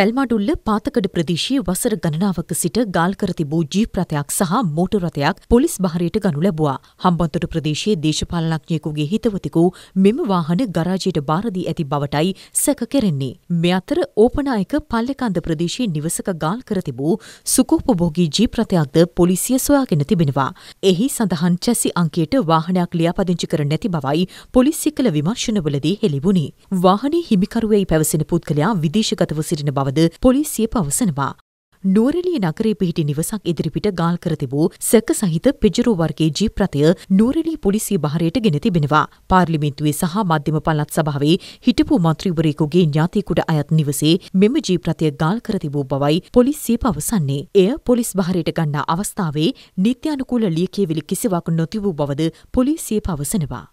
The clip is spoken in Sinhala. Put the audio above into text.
පැල්මඩුල්ල පාතකඩ ප්‍රදේශයේ වසර ගණනාවක සිට ගාල් කර තිබූ ජීප් රථයක් සහ මෝටර් රථයක් පොලිස් බහරයට ගනු ලැබුවා. හම්බන්තොට ප්‍රදේශයේ දේශපාලනඥයෙකුගේ හිතවතෙකු මෙම වාහන ගරාජයට බාර දී ඇති බවටයි සැක කෙරෙන්නේ. මේ අතර ඕපනායක පල්ලෙකන්ද ප්‍රදේශයේ නිවසක ගාල් කර තිබූ සුකෝපභෝගී ජීප් රථයක්ද පොලිසිය සොයාගෙන තිබෙනවා. එහි සඳහන් චැසි අංකයට වාහනයක් ලියාපදිංචි කර නැති බවයි පොලිසිය කළ විමර්ශනවලදී හෙළිවුණි. වාහනේ හිමිකරුවයි පැවසෙන පුද්ගලයා විදේශගතව සිටින බව බවද පොලිසිය පවසනවා. නූරෙලිය නගරේ පිහිටි නිවසක් ඉදිරිපිට ගාල් කර තිබූ සැක සහිත පෙජරෝ වර්ගයේ ජීප් රථය නූරෙලිය පොලිසිය බහරයට ගෙන තිබෙනවා. පාර්ලිමේන්තුවේ සහ මධ්‍යම පළාත් සභාවේ හිටපු මන්ත්‍රීවරයෙකුගේ ඥාතියෙකුට අයත් නිවසේ මෙම ජීප් රථය ගාල් කර තිබූ බවයි පොලිසිය පවසන්නේ. එය පොලිස් බහරයට ගන්නා අවස්ථාවේ නීත්‍යානුකූල ලියකියවිලි කිසිවක් නොතිබූ බවද පොලිසිය පවසනවා.